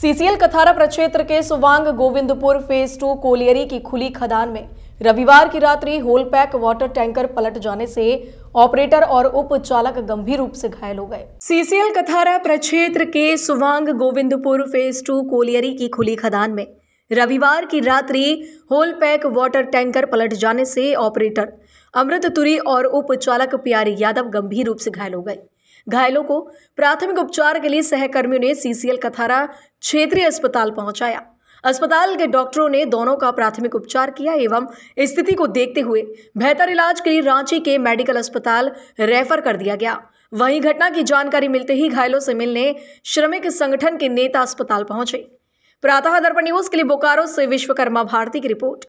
CCL Kathara प्रक्षेत्र के Suwang Govindpur phase two colliery की खुली खदान में रविवार की रात्रि होल पैक वाटर टैंकर पलट जाने से ऑपरेटर और उप चालक गंभीर रूप से घायल हो गए सीसीएल कथारा प्रक्षेत्र के Suwang Govindpur phase two colliery की खुली खदान में रविवार की रात्रि होल पैक वाटर टैंकर पलट जाने से ऑपरेटर अमृत तुरी और उप चालक प्यारी यादव गंभीर रूप से घायल हो गए घायलों को प्राथमिक उपचार के लिए सहकर्मियों ने सीसीएल कथारा क्षेत्रीय अस्पताल पहुंचाया अस्पताल के डॉक्टरों ने दोनों का प्राथमिक उपचार किया एवं स्थिति को देखते हुए बेहतर इलाज के लिए रांची के मेडिकल अस्पताल रेफर कर दिया गया वहीं घटना की जानकारी मिलते ही घायलों से मिलने श्रमिक संगठन के नेता अस्पताल पहुंचे प्रातः दर्पण न्यूज के लिए बोकारो से विश्वकर्मा भारती की रिपोर्ट